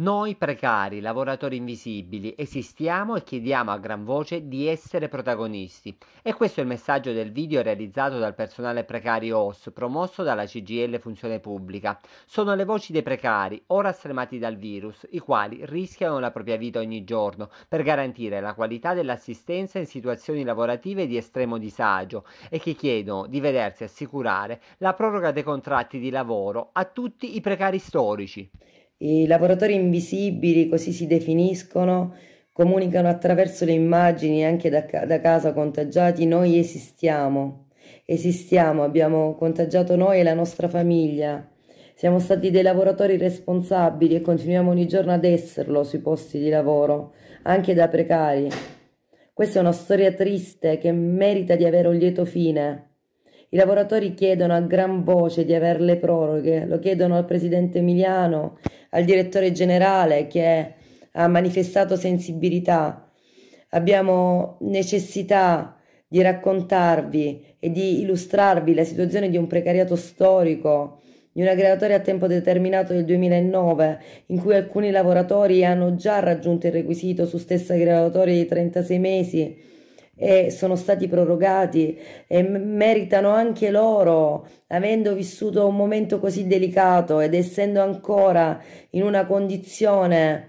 Noi precari, lavoratori invisibili, esistiamo e chiediamo a gran voce di essere protagonisti. E questo è il messaggio del video realizzato dal personale precario OS, promosso dalla CGL Funzione Pubblica. Sono le voci dei precari, ora stremati dal virus, i quali rischiano la propria vita ogni giorno per garantire la qualità dell'assistenza in situazioni lavorative di estremo disagio e che chiedono di vedersi assicurare la proroga dei contratti di lavoro a tutti i precari storici. I lavoratori invisibili, così si definiscono, comunicano attraverso le immagini anche da, da casa contagiati, noi esistiamo, esistiamo, abbiamo contagiato noi e la nostra famiglia. Siamo stati dei lavoratori responsabili e continuiamo ogni giorno ad esserlo sui posti di lavoro, anche da precari. Questa è una storia triste che merita di avere un lieto fine. I lavoratori chiedono a gran voce di avere le proroghe, lo chiedono al presidente Emiliano, al direttore generale che ha manifestato sensibilità. Abbiamo necessità di raccontarvi e di illustrarvi la situazione di un precariato storico, di una graduatoria a tempo determinato del 2009, in cui alcuni lavoratori hanno già raggiunto il requisito su stessa graduatoria di 36 mesi e sono stati prorogati e meritano anche loro, avendo vissuto un momento così delicato ed essendo ancora in una condizione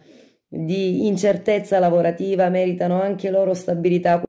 di incertezza lavorativa, meritano anche loro stabilità.